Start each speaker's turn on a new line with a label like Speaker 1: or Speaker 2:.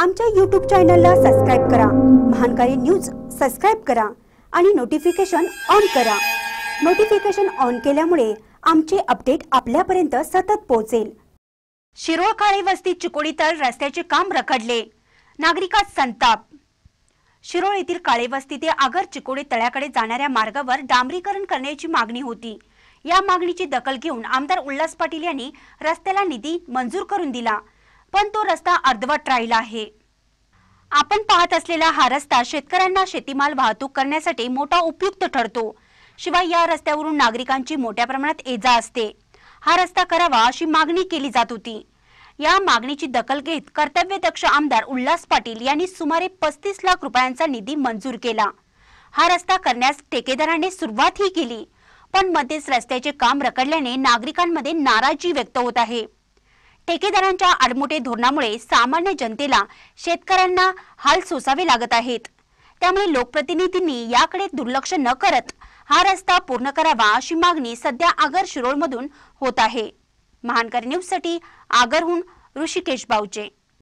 Speaker 1: आमच्या यूट्यूब चॅनलला सबस्क्राईब करा महानकारी न्यूज सबस्क्राईब करा आणि नोटिफिकेशन ऑन करा नोटिफिकेशन ऑन केल्यामुळे आमचे अपडेट आपल्यापर्यंत सतत पोहोचेल शिरोळ काळे वस्ती चिकोडी रस्त्याचे काम रखडले नागरिकात संताप शिरोळ येथील काळे वस्ती ते आगर चिकोडी तळ्याकडे जाणाऱ्या मार्गावर डांबरीकरण करण्याची मागणी होती या मागणीची दखल घेऊन आमदार उल्हास पाटील यांनी रस्त्याला निधी मंजूर करून दिला पण तो रस्ता अर्धवट राहिला आहे आपण पाहत असलेला हा रस्ता शेतकऱ्यांना शेतीमाल वाहतूक करण्यासाठी मोठा उपयुक्त ठरतो शिवाय या रस्त्यावरून नागरिकांची मोठ्या प्रमाणात एजा असते हा रस्ता करावा अशी मागणी केली जात होती या मागणीची दखल घेत कर्तव्यदक्ष आमदार उल्हास पाटील यांनी सुमारे पस्तीस लाख रुपयांचा निधी मंजूर केला हा रस्ता करण्यास ठेकेदाराने सुरुवातही केली पण मध्येच रस्त्याचे काम रकडल्याने नागरिकांमध्ये नाराजी व्यक्त होत आहे ठेकेदारांच्या आडमुटे धोरणामुळे सामान्य जनतेला शेतकऱ्यांना हाल सोसावे लागत आहेत त्यामुळे लोकप्रतिनिधींनी याकडे दुर्लक्ष न करत हा रस्ता पूर्ण करावा अशी मागणी सध्या आगर शिरोळमधून होत आहे महानकर न्यूजसाठी आगरहून ऋषिकेश बावचे